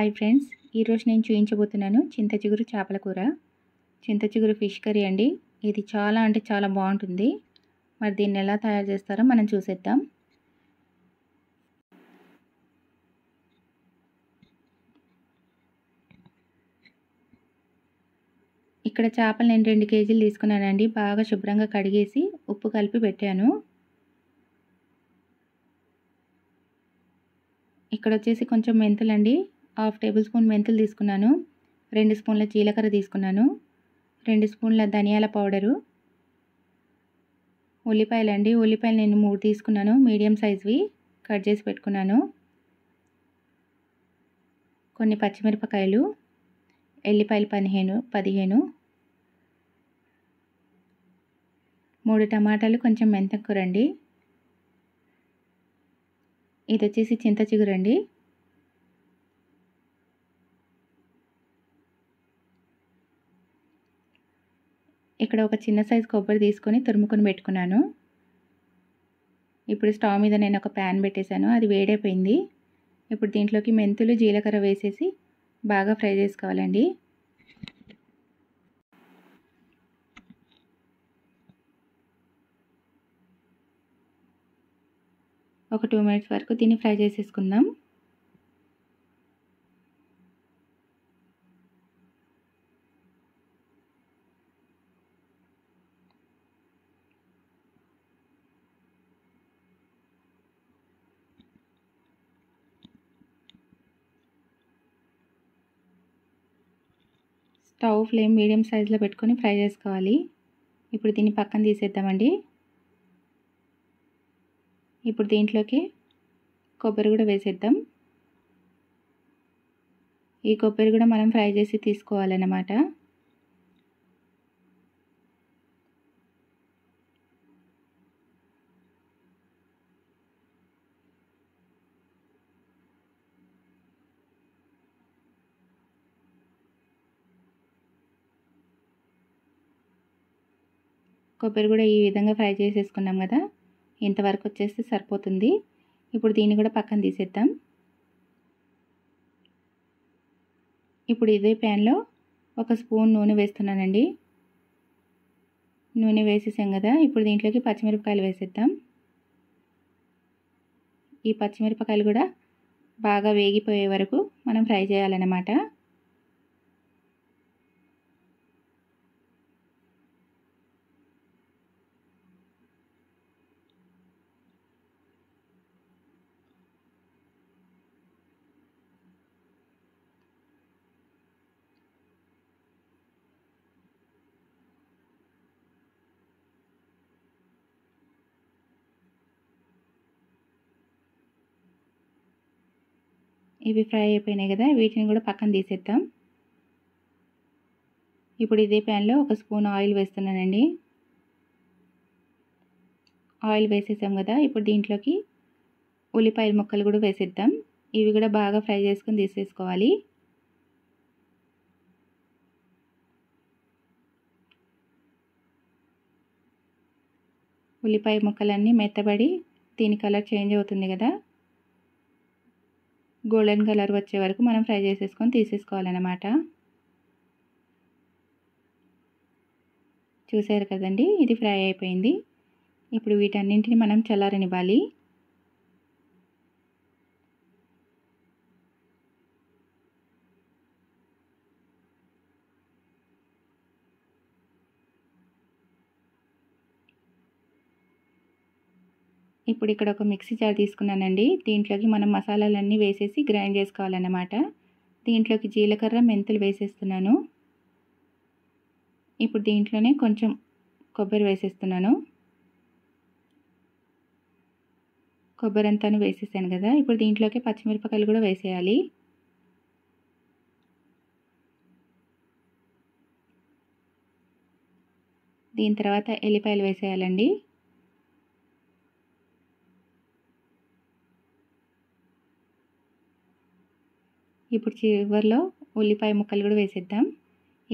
hi friends ఈరోజు నేను చూపించబోతున్నాను చింత చిగురు చేపల కూర చింత చిగురు ఫిష్ కర్రీ అండి ఇది చాలా అంటే చాలా బాగుంటుంది మరి దీన్ని ఎలా తయారు చేస్తారో మనం చూసేద్దాం ఇక్కడ చేపలు నేను రెండు కేజీలు తీసుకున్నానండి బాగా శుభ్రంగా కడిగేసి ఉప్పు కలిపి పెట్టాను ఇక్కడ వచ్చేసి కొంచెం మెంతులండి హాఫ్ టేబుల్ స్పూన్ మెంతులు తీసుకున్నాను రెండు స్పూన్ల జీలకర్ర తీసుకున్నాను రెండు స్పూన్ల ధనియాల పౌడరు ఉల్లిపాయలు అండి ఉల్లిపాయలు నేను మూడు తీసుకున్నాను మీడియం సైజ్వి కట్ చేసి పెట్టుకున్నాను కొన్ని పచ్చిమిరపకాయలు ఎల్లిపాయలు పదిహేను పదిహేను మూడు టమాటాలు కొంచెం మెంతకూరండి ఇది వచ్చేసి చింత చిగురండి ఇక్కడ ఒక చిన్న సైజు కొబ్బరి తీసుకొని తురుముకొని పెట్టుకున్నాను ఇప్పుడు స్టవ్ మీద నేను ఒక ప్యాన్ పెట్టేశాను అది వేడైపోయింది ఇప్పుడు దీంట్లోకి మెంతులు జీలకర్ర వేసేసి బాగా ఫ్రై చేసుకోవాలండి ఒక టూ మినిట్స్ వరకు దీన్ని ఫ్రై చేసేసుకుందాం స్టవ్ ఫ్లేమ్ మీడియం సైజులో పెట్టుకొని ఫ్రై చేసుకోవాలి ఇప్పుడు దీన్ని పక్కన తీసేద్దామండి ఇప్పుడు దీంట్లోకి కొబ్బరి కూడా వేసేద్దాం ఈ కొబ్బరి కూడా మనం ఫ్రై చేసి తీసుకోవాలన్నమాట కొబ్బరి కూడా ఈ విధంగా ఫ్రై చేసేసుకున్నాం కదా ఇంతవరకు వచ్చేస్తే సరిపోతుంది ఇప్పుడు దీన్ని కూడా పక్కన తీసేద్దాం ఇప్పుడు ఇదే ప్యాన్లో ఒక స్పూన్ నూనె వేస్తున్నానండి నూనె వేసేసాం కదా ఇప్పుడు దీంట్లోకి పచ్చిమిరపకాయలు వేసేద్దాం ఈ పచ్చిమిరపకాయలు కూడా బాగా వేగిపోయే వరకు మనం ఫ్రై చేయాలన్నమాట ఇవి ఫ్రై అయిపోయినాయి కదా వీటిని కూడా పక్కన తీసేద్దాం ఇప్పుడు ఇదే ప్యాన్లో ఒక స్పూన్ ఆయిల్ వేస్తున్నానండి ఆయిల్ వేసేసాం కదా ఇప్పుడు దీంట్లోకి ఉల్లిపాయల ముక్కలు కూడా వేసేద్దాం ఇవి కూడా బాగా ఫ్రై చేసుకుని తీసేసుకోవాలి ఉల్లిపాయ ముక్కలన్నీ మెత్తబడి దీని కలర్ చేంజ్ అవుతుంది కదా గోల్డెన్ కలర్ వచ్చే వరకు మనం ఫ్రై చేసేసుకొని తీసేసుకోవాలన్నమాట చూసారు కదండి ఇది ఫ్రై అయిపోయింది ఇప్పుడు వీటన్నింటిని మనం చల్లారనివ్వాలి ఇప్పుడు ఇక్కడ ఒక మిక్సీ జార్ తీసుకున్నానండి దీంట్లోకి మనం మసాలాలన్నీ వేసేసి గ్రైండ్ చేసుకోవాలన్నమాట దీంట్లోకి జీలకర్ర మెంతులు వేసేస్తున్నాను ఇప్పుడు దీంట్లోనే కొంచెం కొబ్బరి వేసేస్తున్నాను కొబ్బరి అంతాను వేసేసాను కదా ఇప్పుడు దీంట్లోకి పచ్చిమిరపకాయలు కూడా వేసేయాలి దీని తర్వాత ఎల్లిపాయలు వేసేయాలండి ఇప్పుడు చివరిలో ఉల్లిపాయ ముక్కలు కూడా వేసేద్దాం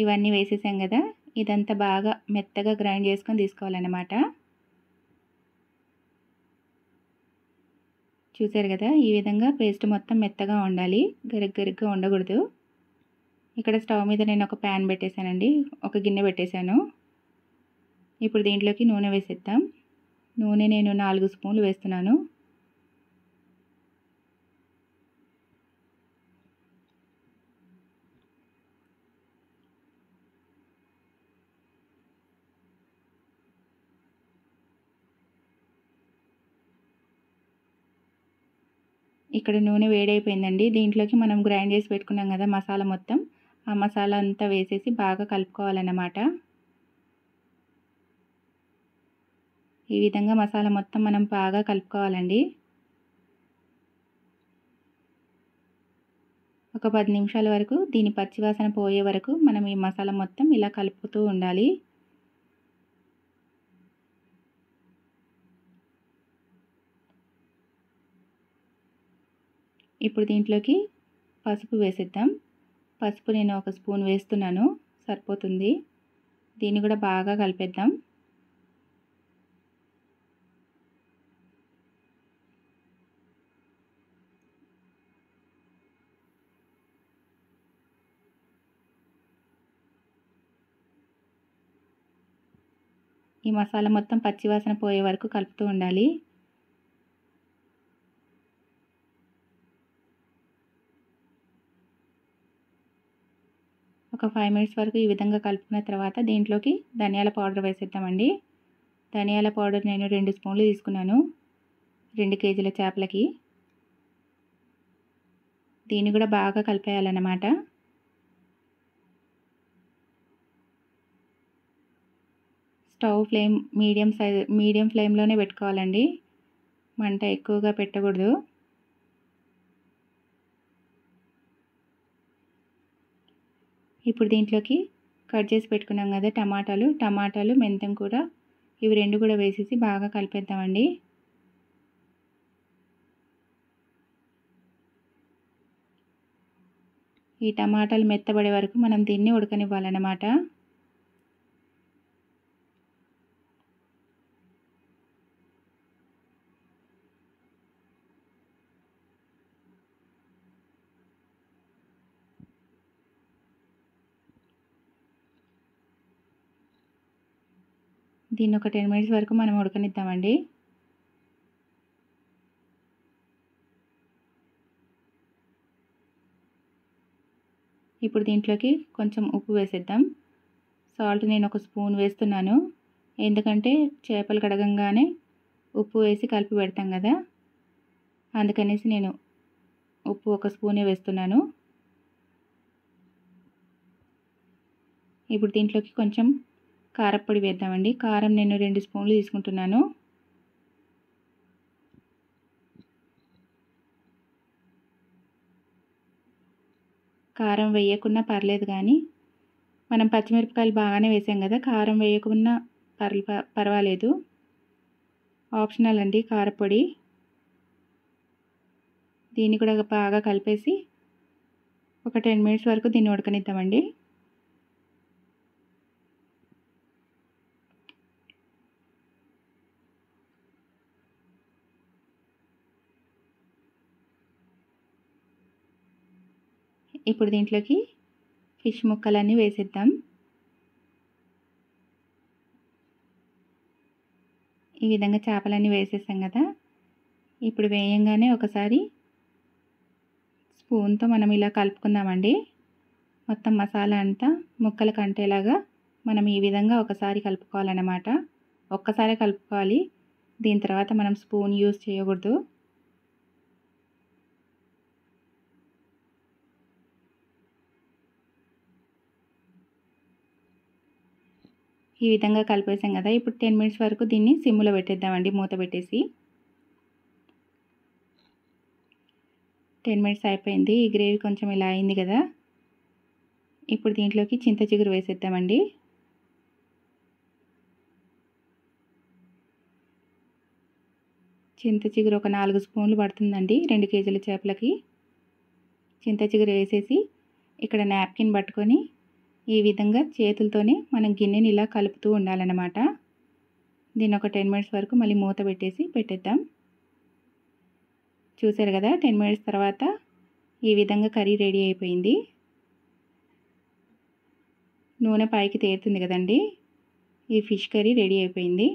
ఇవన్నీ వేసేసాం కదా ఇదంతా బాగా మెత్తగా గ్రైండ్ చేసుకొని తీసుకోవాలన్నమాట చూసారు కదా ఈ విధంగా పేస్ట్ మొత్తం మెత్తగా ఉండాలి గరిగ్గా ఉండకూడదు ఇక్కడ స్టవ్ మీద నేను ఒక ప్యాన్ పెట్టేశానండి ఒక గిన్నె పెట్టేశాను ఇప్పుడు దీంట్లోకి నూనె వేసేద్దాం నూనె నేను నాలుగు స్పూన్లు వేస్తున్నాను ఇక్కడ నూనె వేడైపోయిందండి దీంట్లోకి మనం గ్రైండ్ చేసి పెట్టుకున్నాం కదా మసాలా మొత్తం ఆ మసాలా అంతా వేసేసి బాగా కలుపుకోవాలన్నమాట ఈ విధంగా మసాలా మొత్తం మనం బాగా కలుపుకోవాలండి ఒక పది నిమిషాల వరకు దీని పచ్చివాసన పోయే వరకు మనం ఈ మసాలా మొత్తం ఇలా కలుపుతూ ఉండాలి ఇప్పుడు దీంట్లోకి పసుపు వేసేద్దాం పసుపు నేను ఒక స్పూన్ వేస్తున్నాను సరిపోతుంది దీన్ని కూడా బాగా కలిపేద్దాం ఈ మసాలా మొత్తం పచ్చివాసన పోయే వరకు కలుపుతూ ఉండాలి ఒక ఫైవ్ మినిట్స్ వరకు ఈ విధంగా కలుపుకున్న తర్వాత దీంట్లోకి ధనియాల పౌడర్ వేసేద్దామండి ధనియాల పౌడర్ నేను రెండు స్పూన్లు తీసుకున్నాను రెండు కేజీల చేపలకి దీన్ని కూడా బాగా కలిపేయాలన్నమాట stove flame medium size medium ఫ్లేమ్లోనే పెట్టుకోవాలండి మంట ఎక్కువగా పెట్టకూడదు ఇప్పుడు దీంట్లోకి కట్ చేసి పెట్టుకున్నాం కదా టమాటాలు టమాటాలు మెంతం కూడా ఇవి రెండు కూడా వేసేసి బాగా కలిపేద్దామండి ఈ టమాటాలు మెత్తబడే వరకు మనం దీన్ని ఉడకనివ్వాలన్నమాట దీన్ని ఒక టెన్ మినిట్స్ వరకు మనం ఉడకనిద్దామండి ఇప్పుడు దీంట్లోకి కొంచెం ఉప్పు వేసేద్దాం సాల్ట్ నేను ఒక స్పూన్ వేస్తున్నాను ఎందుకంటే చేపలు కడగంగానే ఉప్పు వేసి కలిపి పెడతాం కదా అందుకనేసి నేను ఉప్పు ఒక స్పూనే వేస్తున్నాను ఇప్పుడు దీంట్లోకి కొంచెం కారపొడి వేద్దామండి కారం నేను రెండు స్పూన్లు తీసుకుంటున్నాను కారం వేయకున్నా పర్లేదు కానీ మనం పచ్చిమిరపకాయలు బాగానే వేసాం కదా కారం వేయకుండా పర్ల పర్వాలేదు ఆప్షనల్ అండి కారపొడి దీన్ని కూడా బాగా కలిపేసి ఒక టెన్ మినిట్స్ వరకు దీన్ని ఉడకనిద్దామండి ఇప్పుడు దీంట్లోకి ఫిష్ ముక్కలన్నీ వేసేద్దాం ఈ విధంగా చేపలన్నీ వేసేసాం కదా ఇప్పుడు వేయంగానే ఒకసారి స్పూన్తో మనం ఇలా కలుపుకుందామండి మొత్తం మసాలా అంతా ముక్కలు కంటేలాగా మనం ఈ విధంగా ఒకసారి కలుపుకోవాలన్నమాట ఒక్కసారే కలుపుకోవాలి దీని తర్వాత మనం స్పూన్ యూజ్ చేయకూడదు ఈ విధంగా కలిపేసాం కదా ఇప్పుడు టెన్ మినిట్స్ వరకు దీన్ని సిమ్లో పెట్టేద్దామండి మూత పెట్టేసి టెన్ మినిట్స్ అయిపోయింది ఈ గ్రేవీ కొంచెం ఇలా అయింది కదా ఇప్పుడు దీంట్లోకి చింత చిగురు వేసేద్దామండి చింత చిగురు ఒక నాలుగు స్పూన్లు పడుతుందండి రెండు కేజీల చేపలకి చింత చిగురు వేసేసి ఇక్కడ నాప్కిన్ పట్టుకొని ఈ విధంగా చేతులతోనే మనం గిన్నెని ఇలా కలుపుతూ ఉండాలన్నమాట దీన్ని ఒక టెన్ మినిట్స్ వరకు మళ్ళీ మూత పెట్టేసి పెట్టేద్దాం చూసారు కదా టెన్ మినిట్స్ తర్వాత ఈ విధంగా కర్రీ రెడీ అయిపోయింది నూనె పైకి తేరుతుంది కదండి ఈ ఫిష్ కర్రీ రెడీ అయిపోయింది